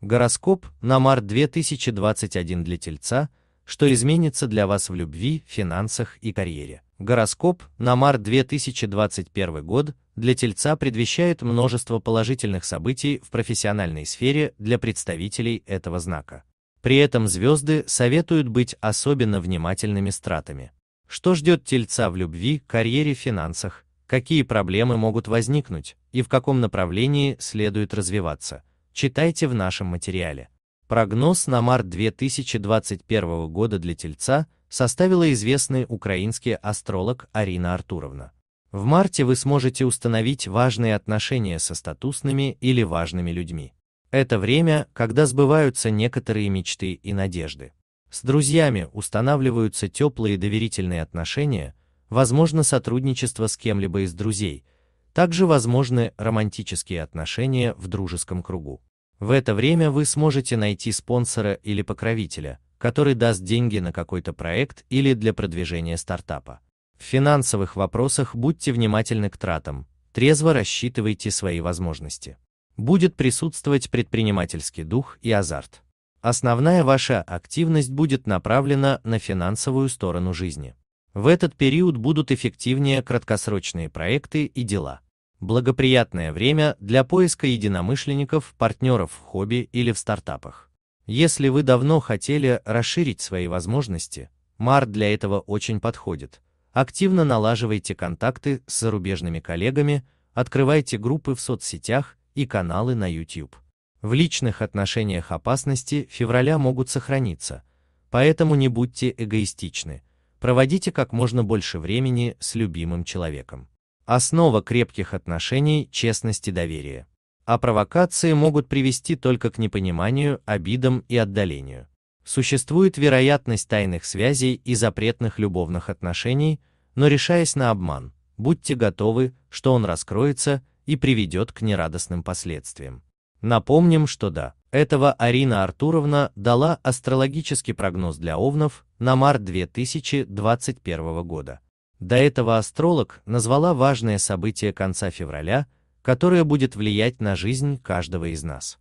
Гороскоп на март 2021 для Тельца, что изменится для вас в любви, финансах и карьере. Гороскоп на март 2021 год для Тельца предвещает множество положительных событий в профессиональной сфере для представителей этого знака. При этом звезды советуют быть особенно внимательными стратами. Что ждет Тельца в любви, карьере, финансах, какие проблемы могут возникнуть и в каком направлении следует развиваться. Читайте в нашем материале. Прогноз на март 2021 года для Тельца составила известный украинский астролог Арина Артуровна. В марте вы сможете установить важные отношения со статусными или важными людьми. Это время, когда сбываются некоторые мечты и надежды. С друзьями устанавливаются теплые доверительные отношения, возможно сотрудничество с кем-либо из друзей, также возможны романтические отношения в дружеском кругу. В это время вы сможете найти спонсора или покровителя, который даст деньги на какой-то проект или для продвижения стартапа. В финансовых вопросах будьте внимательны к тратам, трезво рассчитывайте свои возможности. Будет присутствовать предпринимательский дух и азарт. Основная ваша активность будет направлена на финансовую сторону жизни. В этот период будут эффективнее краткосрочные проекты и дела благоприятное время для поиска единомышленников, партнеров в хобби или в стартапах. Если вы давно хотели расширить свои возможности, март для этого очень подходит. Активно налаживайте контакты с зарубежными коллегами, открывайте группы в соцсетях и каналы на YouTube. В личных отношениях опасности февраля могут сохраниться, поэтому не будьте эгоистичны, проводите как можно больше времени с любимым человеком. Основа крепких отношений – честность и доверие. А провокации могут привести только к непониманию, обидам и отдалению. Существует вероятность тайных связей и запретных любовных отношений, но решаясь на обман, будьте готовы, что он раскроется и приведет к нерадостным последствиям. Напомним, что да, этого Арина Артуровна дала астрологический прогноз для Овнов на март 2021 года. До этого астролог назвала важное событие конца февраля, которое будет влиять на жизнь каждого из нас.